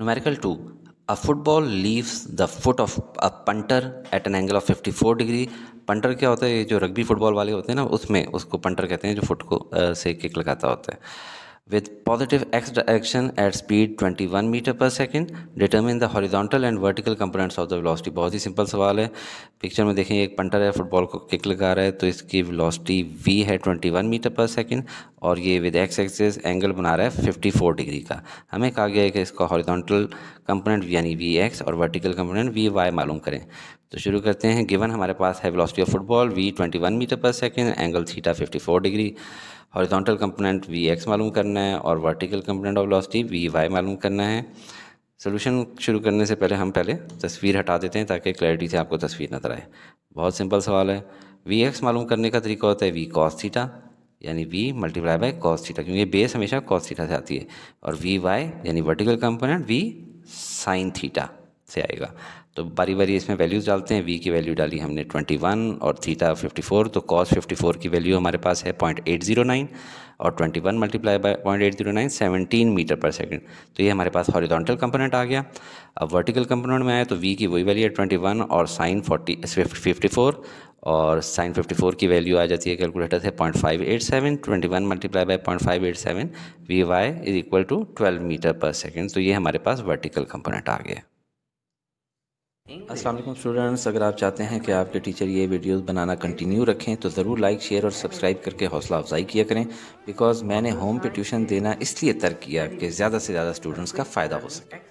to a football football the foot of a punter at an angle of fifty four degree punter क्या होता है ये जो rugby football वाले होते हैं ना उसमें उसको पंटर कहते हैं जो फुट को आ, से किक लगाता होता है with positive X direction at speed twenty one metre per second determine the horizontal and vertical components of the velocity बहुत ही सिंपल सवाल है पिक्चर में देखें एक पंटर है फुटबॉल को किक लगा रहा है तो इसकी वेलोसिटी वी है twenty one metre per second और ये विद एक्स एक्सेस एंगल बना रहा है 54 डिग्री का हमें कहा गया है कि इसका हॉरिजॉन्टल कंपोनेंट यानी वी एक्स और वर्टिकल कंपोनेंट वी वाई मालूम करें तो शुरू करते हैं गिवन हमारे पास है velocity of football V 21 metre per second angle theta 54 degree horizontal component V X मालूम करना है और vertical component of velocity V Y मालूम करना है सोल्यूशन शुरू करने से पहले हम पहले तस्वीर हटा देते हैं ताकि क्लैरिटी से आपको तस्वीर नजर आए बहुत सिंपल सवाल है वी एक्स मालूम करने का तरीका होता है वी कॉस थीटा यानी V multiply by cos theta क्योंकि बेस हमेशा कॉस थीटा से आती है और वी वाई यानी vertical component V sine theta से आएगा तो बारी बारी इसमें वैल्यूज़ डालते हैं वी की वैल्यू डाली हमने 21 और थीटा 54 तो कॉस 54 की वैल्यू हमारे पास है नाइन और 21 one multiply by point eight zero nine seventeen metre per second तो ये हमारे पास हॉरिजॉन्टल कंपोनेंट आ गया अब वर्टिकल कंपोनेंट में आया तो वी की वही वैल्यू है 21 और साइन फोर्टी फिफ्टी फोर और साइन 54 की वैल्यू आ जाती है कैलकुलेटर से point five eight seven twenty one multiply by point five eight seven V Y is equal to twelve metre per second तो ये हमारे पास वर्टिकल कंपोनेंट आ गया असलम स्टूडेंट्स अगर आप चाहते हैं कि आपके टीचर ये वीडियोस बनाना कंटिन्यू रखें तो ज़रूर लाइक शेयर और सब्सक्राइब करके हौसला अफजाई किया करें बिकॉज़ मैंने होम पे ट्यूशन देना इसलिए तर्क किया कि ज़्यादा से ज़्यादा स्टूडेंट्स का फ़ायदा हो सके